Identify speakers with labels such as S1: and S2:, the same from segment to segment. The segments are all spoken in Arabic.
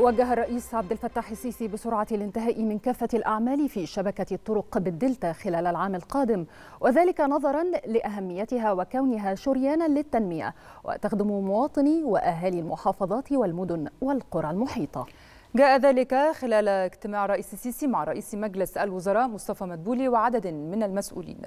S1: وجه الرئيس عبد الفتاح السيسي بسرعة الانتهاء من كافة الأعمال في شبكة الطرق بالدلتا خلال العام القادم وذلك نظرا لأهميتها وكونها شريانا للتنمية وتخدم مواطني وأهالي المحافظات والمدن والقرى المحيطة
S2: جاء ذلك خلال اجتماع رئيس السيسي مع رئيس مجلس الوزراء مصطفى مدبولي وعدد من المسؤولين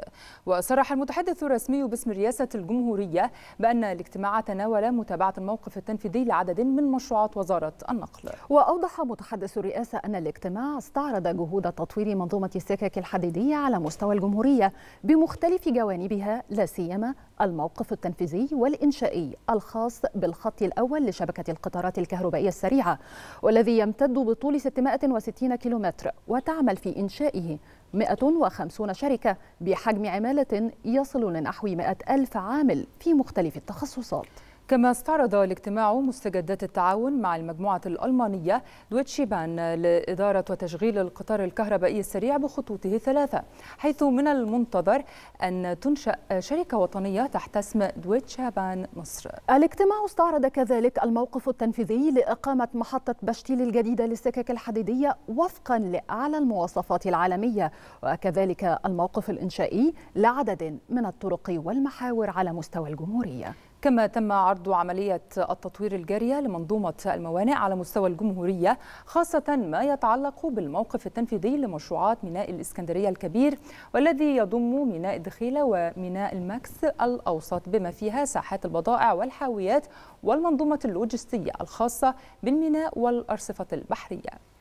S2: وصرح المتحدث الرسمي باسم رئاسة الجمهورية بأن الاجتماع تناول متابعة الموقف التنفيذي لعدد من مشروعات وزارة
S1: النقل وأوضح متحدث الرئاسة أن الاجتماع استعرض جهود تطوير منظومة السكك الحديدية على مستوى الجمهورية بمختلف جوانبها لا سيما الموقف التنفيذي والإنشائي الخاص بالخط الأول لشبكة القطارات الكهربائية السريعة والذي يمت يمتد بطول 660 كيلومتر وتعمل في إنشائه 150 شركة بحجم عمالة يصل لنحو 100 ألف عامل في مختلف التخصصات كما استعرض الاجتماع مستجدات التعاون مع المجموعة
S2: الألمانية دويتشي بان لإدارة وتشغيل القطار الكهربائي السريع بخطوطه الثلاثة حيث من المنتظر أن تنشأ شركة وطنية تحت اسم دويتشي بان مصر
S1: الاجتماع استعرض كذلك الموقف التنفيذي لإقامة محطة بشتيل الجديدة للسكك الحديدية وفقا لأعلى المواصفات العالمية وكذلك الموقف الإنشائي لعدد من الطرق والمحاور على مستوى الجمهورية
S2: كما تم عرض عرض عملية التطوير الجارية لمنظومة الموانئ على مستوى الجمهورية خاصة ما يتعلق بالموقف التنفيذي لمشروعات ميناء الإسكندرية الكبير والذي يضم ميناء الدخيلة وميناء الماكس الأوسط بما فيها ساحات البضائع والحاويات والمنظومة اللوجستية الخاصة بالميناء والأرصفة البحرية